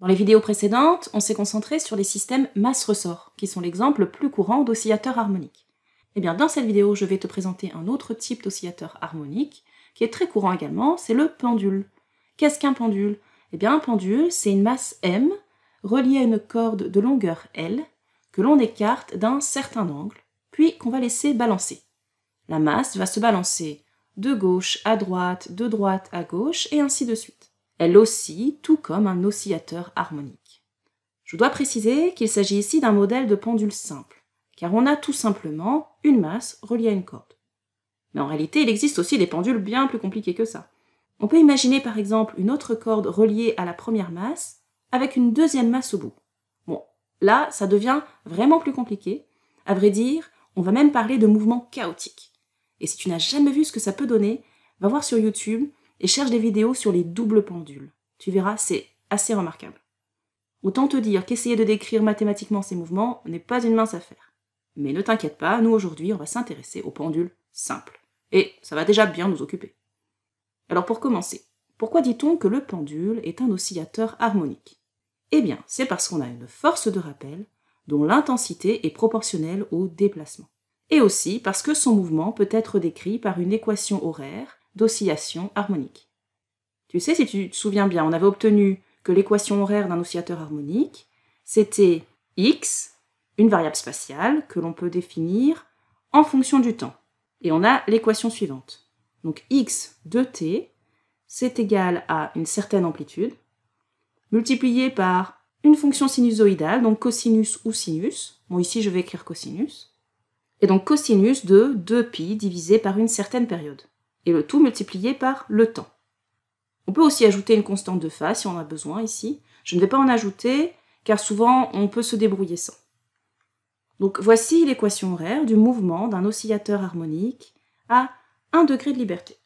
Dans les vidéos précédentes, on s'est concentré sur les systèmes masse-ressort, qui sont l'exemple le plus courant d'oscillateur harmonique. Et eh bien, dans cette vidéo, je vais te présenter un autre type d'oscillateur harmonique, qui est très courant également, c'est le pendule. Qu'est-ce qu'un pendule Eh bien, un pendule, c'est une masse M reliée à une corde de longueur L que l'on écarte d'un certain angle, puis qu'on va laisser balancer. La masse va se balancer de gauche à droite, de droite à gauche, et ainsi de suite. Elle oscille tout comme un oscillateur harmonique. Je dois préciser qu'il s'agit ici d'un modèle de pendule simple, car on a tout simplement une masse reliée à une corde. Mais en réalité, il existe aussi des pendules bien plus compliquées que ça. On peut imaginer par exemple une autre corde reliée à la première masse avec une deuxième masse au bout. Bon, là, ça devient vraiment plus compliqué. À vrai dire, on va même parler de mouvement chaotique. Et si tu n'as jamais vu ce que ça peut donner, va voir sur YouTube, et cherche des vidéos sur les doubles pendules. Tu verras, c'est assez remarquable. Autant te dire qu'essayer de décrire mathématiquement ces mouvements n'est pas une mince affaire. Mais ne t'inquiète pas, nous aujourd'hui on va s'intéresser aux pendules simples. Et ça va déjà bien nous occuper. Alors pour commencer, pourquoi dit-on que le pendule est un oscillateur harmonique Eh bien, c'est parce qu'on a une force de rappel dont l'intensité est proportionnelle au déplacement. Et aussi parce que son mouvement peut être décrit par une équation horaire d'oscillation harmonique. Tu sais, si tu te souviens bien, on avait obtenu que l'équation horaire d'un oscillateur harmonique, c'était x, une variable spatiale que l'on peut définir en fonction du temps. Et on a l'équation suivante. Donc x de t, c'est égal à une certaine amplitude, multipliée par une fonction sinusoïdale, donc cosinus ou sinus. Bon, ici, je vais écrire cosinus. Et donc cosinus de 2pi divisé par une certaine période et le tout multiplié par le temps. On peut aussi ajouter une constante de phase si on a besoin ici. Je ne vais pas en ajouter car souvent on peut se débrouiller sans. Donc voici l'équation horaire du mouvement d'un oscillateur harmonique à 1 degré de liberté.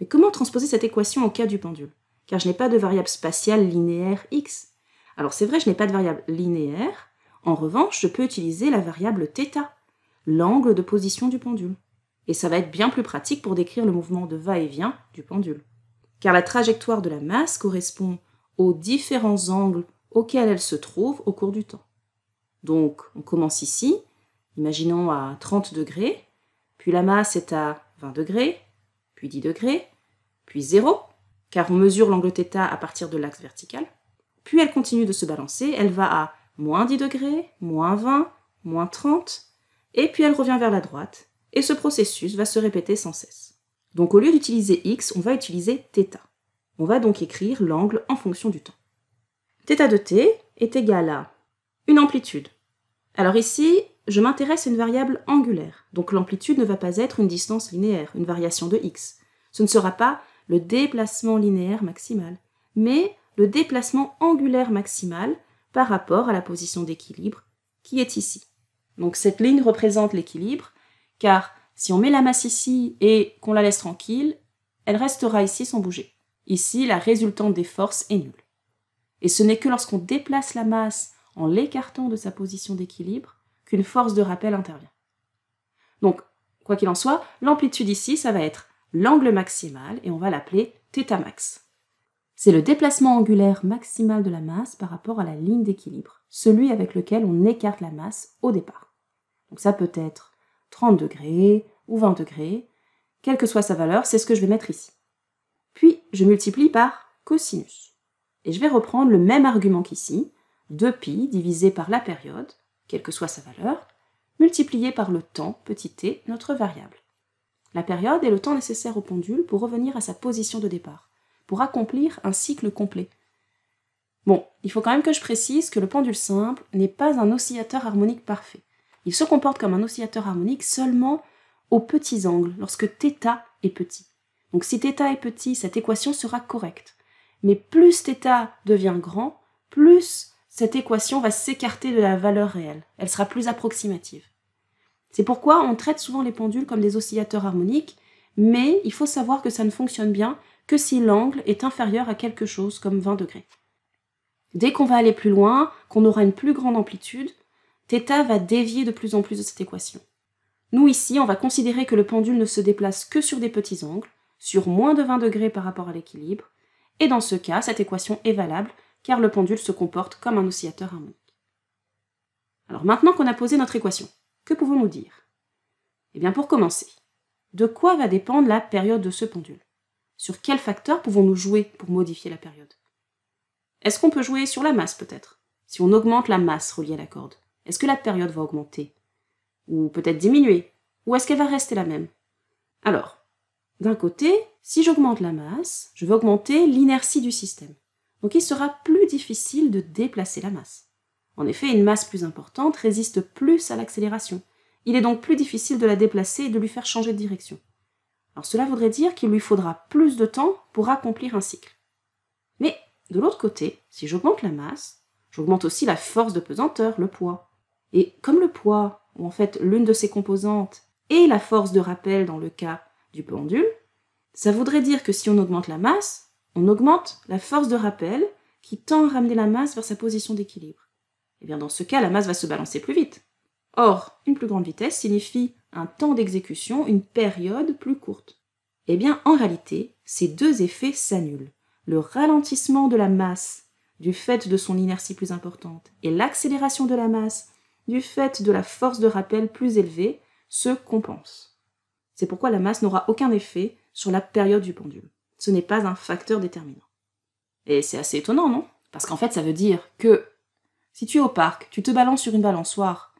Mais comment transposer cette équation au cas du pendule Car je n'ai pas de variable spatiale linéaire x. Alors c'est vrai, je n'ai pas de variable linéaire. En revanche, je peux utiliser la variable θ, l'angle de position du pendule et ça va être bien plus pratique pour décrire le mouvement de va-et-vient du pendule. Car la trajectoire de la masse correspond aux différents angles auxquels elle se trouve au cours du temps. Donc on commence ici, imaginons à 30 degrés, puis la masse est à 20 degrés, puis 10 degrés, puis 0, car on mesure l'angle θ à partir de l'axe vertical, puis elle continue de se balancer, elle va à moins 10 degrés, moins 20, moins 30, et puis elle revient vers la droite, et ce processus va se répéter sans cesse. Donc au lieu d'utiliser x, on va utiliser θ. On va donc écrire l'angle en fonction du temps. θ de t est égal à une amplitude. Alors ici, je m'intéresse à une variable angulaire, donc l'amplitude ne va pas être une distance linéaire, une variation de x. Ce ne sera pas le déplacement linéaire maximal, mais le déplacement angulaire maximal par rapport à la position d'équilibre qui est ici. Donc cette ligne représente l'équilibre car si on met la masse ici et qu'on la laisse tranquille, elle restera ici sans bouger. Ici, la résultante des forces est nulle. Et ce n'est que lorsqu'on déplace la masse en l'écartant de sa position d'équilibre qu'une force de rappel intervient. Donc, quoi qu'il en soit, l'amplitude ici, ça va être l'angle maximal et on va l'appeler θ max. C'est le déplacement angulaire maximal de la masse par rapport à la ligne d'équilibre, celui avec lequel on écarte la masse au départ. Donc ça peut être 30 degrés ou 20 degrés, quelle que soit sa valeur, c'est ce que je vais mettre ici. Puis je multiplie par cosinus. Et je vais reprendre le même argument qu'ici, 2π divisé par la période, quelle que soit sa valeur, multiplié par le temps, petit t, notre variable. La période est le temps nécessaire au pendule pour revenir à sa position de départ, pour accomplir un cycle complet. Bon, il faut quand même que je précise que le pendule simple n'est pas un oscillateur harmonique parfait. Il se comporte comme un oscillateur harmonique seulement aux petits angles, lorsque θ est petit. Donc si θ est petit, cette équation sera correcte. Mais plus θ devient grand, plus cette équation va s'écarter de la valeur réelle. Elle sera plus approximative. C'est pourquoi on traite souvent les pendules comme des oscillateurs harmoniques, mais il faut savoir que ça ne fonctionne bien que si l'angle est inférieur à quelque chose comme 20 degrés. Dès qu'on va aller plus loin, qu'on aura une plus grande amplitude, θ va dévier de plus en plus de cette équation. Nous ici, on va considérer que le pendule ne se déplace que sur des petits angles, sur moins de 20 degrés par rapport à l'équilibre, et dans ce cas, cette équation est valable car le pendule se comporte comme un oscillateur harmonique. Alors maintenant qu'on a posé notre équation, que pouvons-nous dire Eh bien pour commencer, de quoi va dépendre la période de ce pendule Sur quel facteur pouvons-nous jouer pour modifier la période Est-ce qu'on peut jouer sur la masse peut-être Si on augmente la masse reliée à la corde est-ce que la période va augmenter Ou peut-être diminuer Ou est-ce qu'elle va rester la même Alors, d'un côté, si j'augmente la masse, je vais augmenter l'inertie du système. Donc il sera plus difficile de déplacer la masse. En effet, une masse plus importante résiste plus à l'accélération. Il est donc plus difficile de la déplacer et de lui faire changer de direction. Alors cela voudrait dire qu'il lui faudra plus de temps pour accomplir un cycle. Mais de l'autre côté, si j'augmente la masse, j'augmente aussi la force de pesanteur, le poids. Et comme le poids, ou en fait l'une de ses composantes, est la force de rappel dans le cas du pendule, ça voudrait dire que si on augmente la masse, on augmente la force de rappel qui tend à ramener la masse vers sa position d'équilibre. Et eh bien dans ce cas, la masse va se balancer plus vite. Or, une plus grande vitesse signifie un temps d'exécution, une période plus courte. Eh bien, en réalité, ces deux effets s'annulent. Le ralentissement de la masse, du fait de son inertie plus importante, et l'accélération de la masse, du fait de la force de rappel plus élevée, se compense. C'est pourquoi la masse n'aura aucun effet sur la période du pendule. Ce n'est pas un facteur déterminant. Et c'est assez étonnant, non Parce qu'en fait, ça veut dire que si tu es au parc, tu te balances sur une balançoire,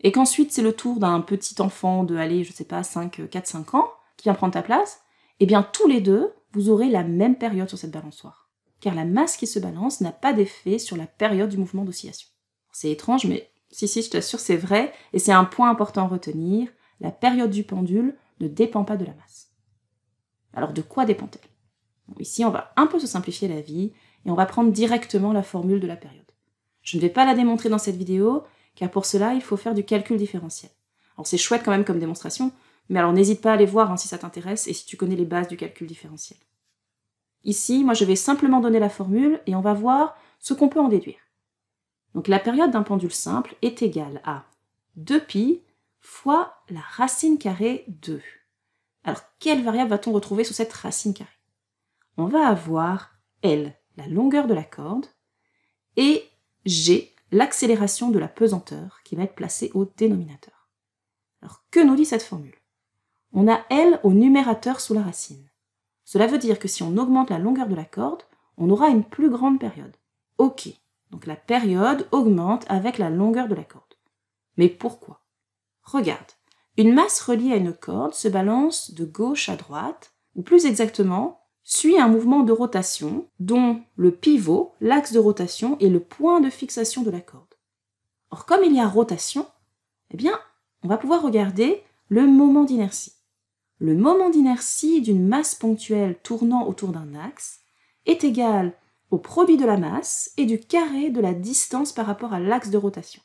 et qu'ensuite c'est le tour d'un petit enfant de, aller, je sais pas, 5, 4-5 ans, qui vient prendre ta place, eh bien tous les deux, vous aurez la même période sur cette balançoire. Car la masse qui se balance n'a pas d'effet sur la période du mouvement d'oscillation. C'est étrange, mais si, si, je t'assure, c'est vrai, et c'est un point important à retenir, la période du pendule ne dépend pas de la masse. Alors de quoi dépend-elle Ici, on va un peu se simplifier la vie, et on va prendre directement la formule de la période. Je ne vais pas la démontrer dans cette vidéo, car pour cela, il faut faire du calcul différentiel. Alors c'est chouette quand même comme démonstration, mais alors n'hésite pas à aller voir hein, si ça t'intéresse et si tu connais les bases du calcul différentiel. Ici, moi je vais simplement donner la formule et on va voir ce qu'on peut en déduire. Donc la période d'un pendule simple est égale à 2 pi fois la racine carrée de. Alors quelle variable va-t-on retrouver sous cette racine carrée On va avoir L, la longueur de la corde, et G, l'accélération de la pesanteur qui va être placée au dénominateur. Alors que nous dit cette formule On a L au numérateur sous la racine. Cela veut dire que si on augmente la longueur de la corde, on aura une plus grande période. Ok, donc la période augmente avec la longueur de la corde. Mais pourquoi Regarde, une masse reliée à une corde se balance de gauche à droite, ou plus exactement, suit un mouvement de rotation dont le pivot, l'axe de rotation, est le point de fixation de la corde. Or, comme il y a rotation, eh bien, on va pouvoir regarder le moment d'inertie. Le moment d'inertie d'une masse ponctuelle tournant autour d'un axe est égal au produit de la masse et du carré de la distance par rapport à l'axe de rotation,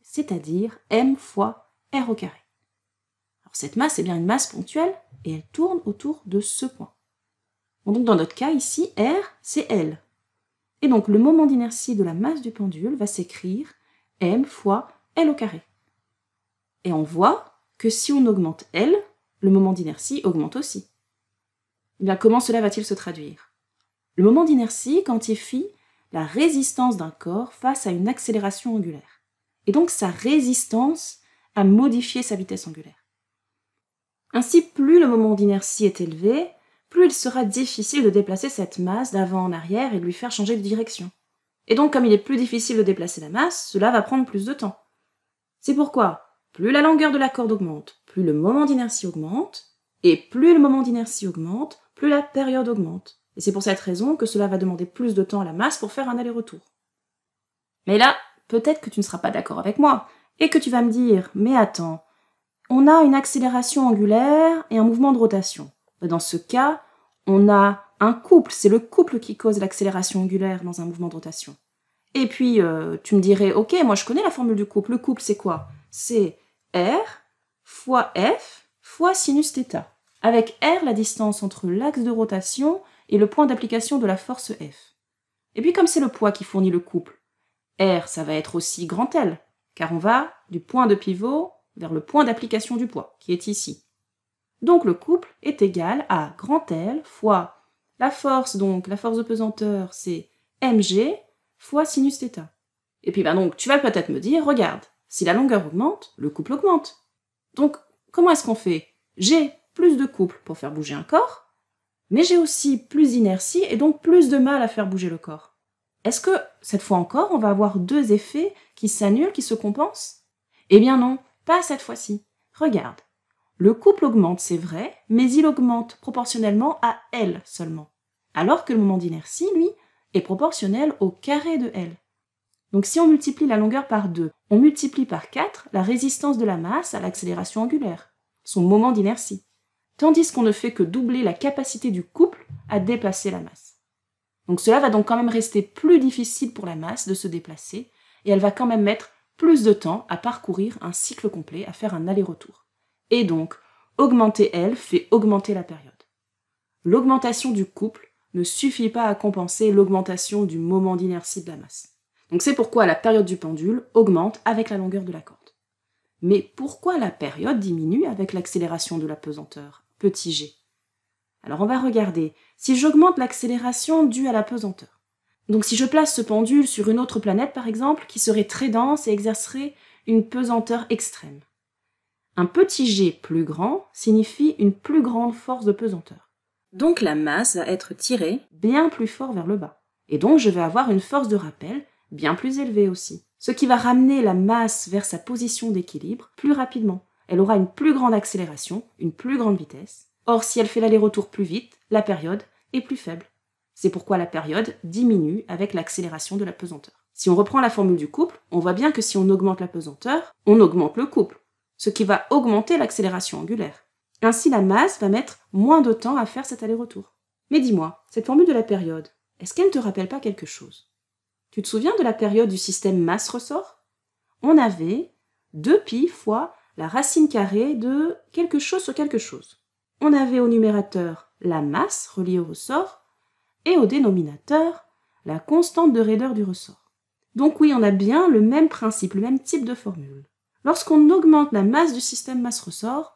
c'est-à-dire m fois r au carré. Alors cette masse est bien une masse ponctuelle et elle tourne autour de ce point. donc dans notre cas ici, r, c'est L. Et donc le moment d'inertie de la masse du pendule va s'écrire m fois L au carré. Et on voit que si on augmente L, le moment d'inertie augmente aussi. Eh bien comment cela va-t-il se traduire le moment d'inertie quantifie la résistance d'un corps face à une accélération angulaire, et donc sa résistance à modifier sa vitesse angulaire. Ainsi, plus le moment d'inertie est élevé, plus il sera difficile de déplacer cette masse d'avant en arrière et de lui faire changer de direction. Et donc, comme il est plus difficile de déplacer la masse, cela va prendre plus de temps. C'est pourquoi, plus la longueur de la corde augmente, plus le moment d'inertie augmente, et plus le moment d'inertie augmente, plus la période augmente. Et c'est pour cette raison que cela va demander plus de temps à la masse pour faire un aller-retour. Mais là, peut-être que tu ne seras pas d'accord avec moi, et que tu vas me dire, mais attends, on a une accélération angulaire et un mouvement de rotation. Bah, dans ce cas, on a un couple, c'est le couple qui cause l'accélération angulaire dans un mouvement de rotation. Et puis, euh, tu me dirais, ok, moi je connais la formule du couple. Le couple, c'est quoi C'est R fois F fois sinus Avec R, la distance entre l'axe de rotation et le point d'application de la force F. Et puis comme c'est le poids qui fournit le couple, R, ça va être aussi grand L, car on va du point de pivot vers le point d'application du poids, qui est ici. Donc le couple est égal à grand L fois la force, donc la force de pesanteur, c'est mg fois sinus θ. Et puis ben donc, tu vas peut-être me dire, regarde, si la longueur augmente, le couple augmente. Donc, comment est-ce qu'on fait G plus de couple pour faire bouger un corps, mais j'ai aussi plus d'inertie et donc plus de mal à faire bouger le corps. Est-ce que, cette fois encore, on va avoir deux effets qui s'annulent, qui se compensent Eh bien non, pas cette fois-ci. Regarde. Le couple augmente, c'est vrai, mais il augmente proportionnellement à L seulement. Alors que le moment d'inertie, lui, est proportionnel au carré de L. Donc si on multiplie la longueur par 2, on multiplie par 4 la résistance de la masse à l'accélération angulaire, son moment d'inertie tandis qu'on ne fait que doubler la capacité du couple à déplacer la masse. Donc cela va donc quand même rester plus difficile pour la masse de se déplacer, et elle va quand même mettre plus de temps à parcourir un cycle complet, à faire un aller-retour. Et donc, augmenter elle fait augmenter la période. L'augmentation du couple ne suffit pas à compenser l'augmentation du moment d'inertie de la masse. Donc c'est pourquoi la période du pendule augmente avec la longueur de la corde. Mais pourquoi la période diminue avec l'accélération de la pesanteur petit g. Alors on va regarder si j'augmente l'accélération due à la pesanteur. Donc si je place ce pendule sur une autre planète par exemple, qui serait très dense et exercerait une pesanteur extrême. Un petit g plus grand signifie une plus grande force de pesanteur. Donc la masse va être tirée bien plus fort vers le bas. Et donc je vais avoir une force de rappel bien plus élevée aussi. Ce qui va ramener la masse vers sa position d'équilibre plus rapidement elle aura une plus grande accélération, une plus grande vitesse. Or, si elle fait l'aller-retour plus vite, la période est plus faible. C'est pourquoi la période diminue avec l'accélération de la pesanteur. Si on reprend la formule du couple, on voit bien que si on augmente la pesanteur, on augmente le couple, ce qui va augmenter l'accélération angulaire. Ainsi, la masse va mettre moins de temps à faire cet aller-retour. Mais dis-moi, cette formule de la période, est-ce qu'elle ne te rappelle pas quelque chose Tu te souviens de la période du système masse-ressort On avait 2 pi fois la racine carrée de quelque chose sur quelque chose. On avait au numérateur la masse reliée au ressort et au dénominateur la constante de raideur du ressort. Donc oui, on a bien le même principe, le même type de formule. Lorsqu'on augmente la masse du système masse-ressort,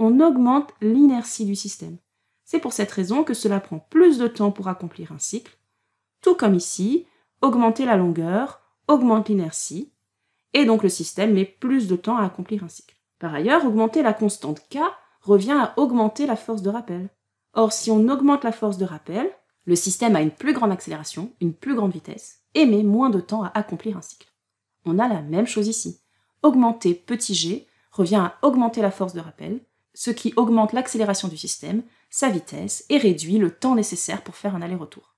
on augmente l'inertie du système. C'est pour cette raison que cela prend plus de temps pour accomplir un cycle, tout comme ici, augmenter la longueur augmente l'inertie, et donc le système met plus de temps à accomplir un cycle. Par ailleurs, augmenter la constante K revient à augmenter la force de rappel. Or, si on augmente la force de rappel, le système a une plus grande accélération, une plus grande vitesse, et met moins de temps à accomplir un cycle. On a la même chose ici. Augmenter petit g revient à augmenter la force de rappel, ce qui augmente l'accélération du système, sa vitesse, et réduit le temps nécessaire pour faire un aller-retour.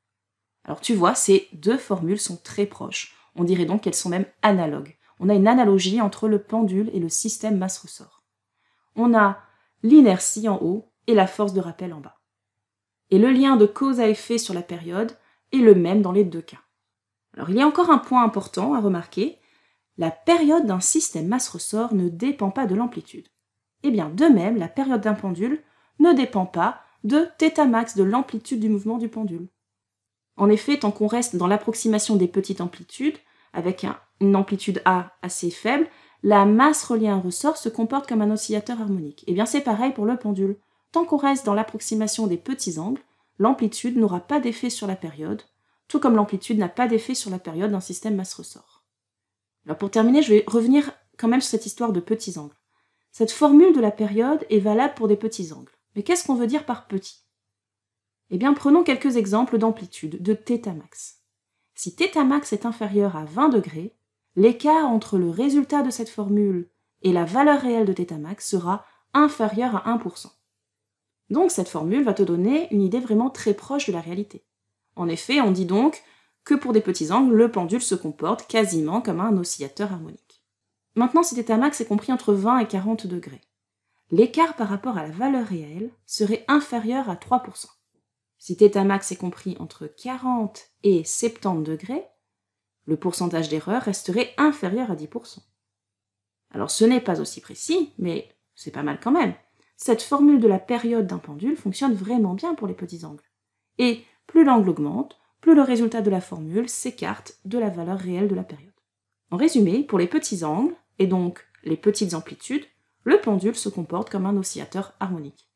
Alors tu vois, ces deux formules sont très proches, on dirait donc qu'elles sont même analogues on a une analogie entre le pendule et le système masse-ressort. On a l'inertie en haut et la force de rappel en bas. Et le lien de cause à effet sur la période est le même dans les deux cas. Alors il y a encore un point important à remarquer, la période d'un système masse-ressort ne dépend pas de l'amplitude. Eh bien, de même, la période d'un pendule ne dépend pas de θmax, max, de l'amplitude du mouvement du pendule. En effet, tant qu'on reste dans l'approximation des petites amplitudes, avec une amplitude A assez faible, la masse reliée à un ressort se comporte comme un oscillateur harmonique. Et eh bien c'est pareil pour le pendule. Tant qu'on reste dans l'approximation des petits angles, l'amplitude n'aura pas d'effet sur la période, tout comme l'amplitude n'a pas d'effet sur la période d'un système masse-ressort. Alors pour terminer, je vais revenir quand même sur cette histoire de petits angles. Cette formule de la période est valable pour des petits angles. Mais qu'est-ce qu'on veut dire par petit Eh bien, prenons quelques exemples d'amplitude, de θ si θmax est inférieur à 20 degrés, l'écart entre le résultat de cette formule et la valeur réelle de θmax sera inférieur à 1%. Donc cette formule va te donner une idée vraiment très proche de la réalité. En effet, on dit donc que pour des petits angles, le pendule se comporte quasiment comme un oscillateur harmonique. Maintenant, si θmax est compris entre 20 et 40 degrés, l'écart par rapport à la valeur réelle serait inférieur à 3%. Si θ est compris entre 40 et 70 degrés, le pourcentage d'erreur resterait inférieur à 10%. Alors ce n'est pas aussi précis, mais c'est pas mal quand même. Cette formule de la période d'un pendule fonctionne vraiment bien pour les petits angles. Et plus l'angle augmente, plus le résultat de la formule s'écarte de la valeur réelle de la période. En résumé, pour les petits angles, et donc les petites amplitudes, le pendule se comporte comme un oscillateur harmonique.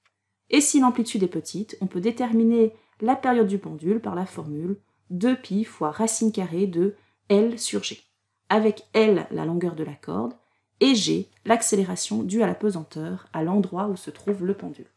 Et si l'amplitude est petite, on peut déterminer la période du pendule par la formule 2π fois racine carrée de L sur G, avec L la longueur de la corde et G l'accélération due à la pesanteur à l'endroit où se trouve le pendule.